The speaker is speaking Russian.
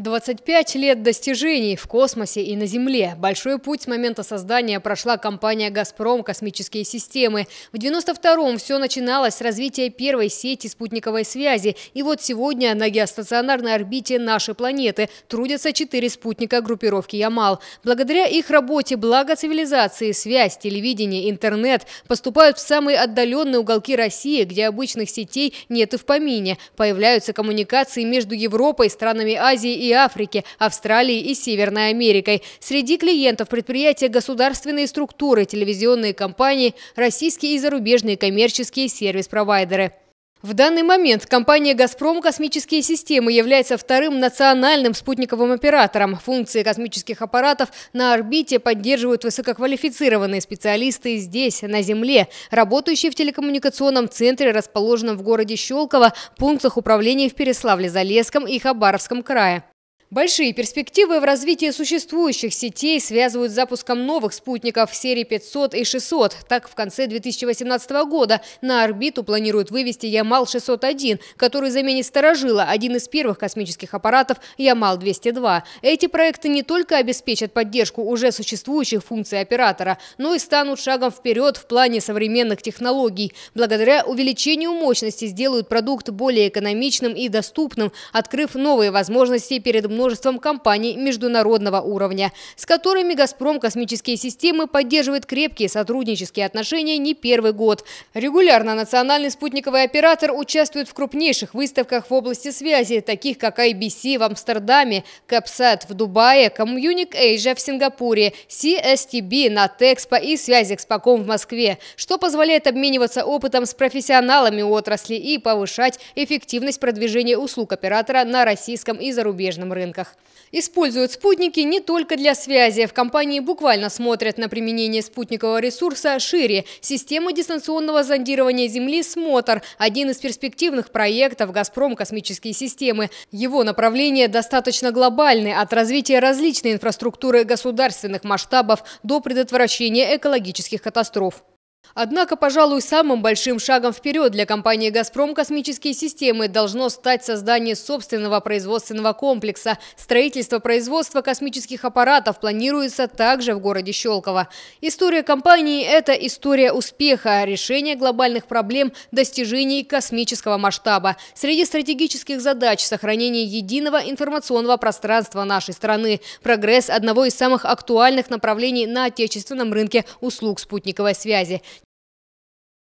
25 лет достижений в космосе и на Земле. Большой путь с момента создания прошла компания «Газпром» космические системы. В 92-м все начиналось с развития первой сети спутниковой связи. И вот сегодня на геостационарной орбите нашей планеты трудятся четыре спутника группировки «Ямал». Благодаря их работе благо цивилизации, связь, телевидение, интернет поступают в самые отдаленные уголки России, где обычных сетей нет и в помине. Появляются коммуникации между Европой, странами Азии и и Африки, Австралии и Северной Америкой. Среди клиентов предприятия государственные структуры, телевизионные компании, российские и зарубежные коммерческие сервис-провайдеры. В данный момент компания «Газпром Космические системы» является вторым национальным спутниковым оператором. Функции космических аппаратов на орбите поддерживают высококвалифицированные специалисты здесь, на Земле, работающие в телекоммуникационном центре, расположенном в городе Щелково, пунктах управления в Переславле-Залесском и Хабаровском крае. Большие перспективы в развитии существующих сетей связывают с запуском новых спутников серии 500 и 600. Так, в конце 2018 года на орбиту планируют вывести Ямал-601, который заменит «Старожила», один из первых космических аппаратов Ямал-202. Эти проекты не только обеспечат поддержку уже существующих функций оператора, но и станут шагом вперед в плане современных технологий. Благодаря увеличению мощности сделают продукт более экономичным и доступным, открыв новые возможности перед многими множеством компаний международного уровня, с которыми «Газпром» космические системы поддерживает крепкие сотруднические отношения не первый год. Регулярно национальный спутниковый оператор участвует в крупнейших выставках в области связи, таких как IBC в Амстердаме, Capsat в Дубае, Communic Asia в Сингапуре, CSTB на Тэкспо и связи Экспоком в Москве, что позволяет обмениваться опытом с профессионалами отрасли и повышать эффективность продвижения услуг оператора на российском и зарубежном рынке рынках. Используют спутники не только для связи. В компании буквально смотрят на применение спутникового ресурса шире. Система дистанционного зондирования Земли «Смотр» – один из перспективных проектов «Газпром космические системы». Его направление достаточно глобальное – от развития различной инфраструктуры государственных масштабов до предотвращения экологических катастроф. Однако, пожалуй, самым большим шагом вперед для компании «Газпром» космические системы должно стать создание собственного производственного комплекса. Строительство производства космических аппаратов планируется также в городе Щелково. История компании – это история успеха, решения глобальных проблем, достижений космического масштаба. Среди стратегических задач – сохранение единого информационного пространства нашей страны, прогресс одного из самых актуальных направлений на отечественном рынке услуг спутниковой связи –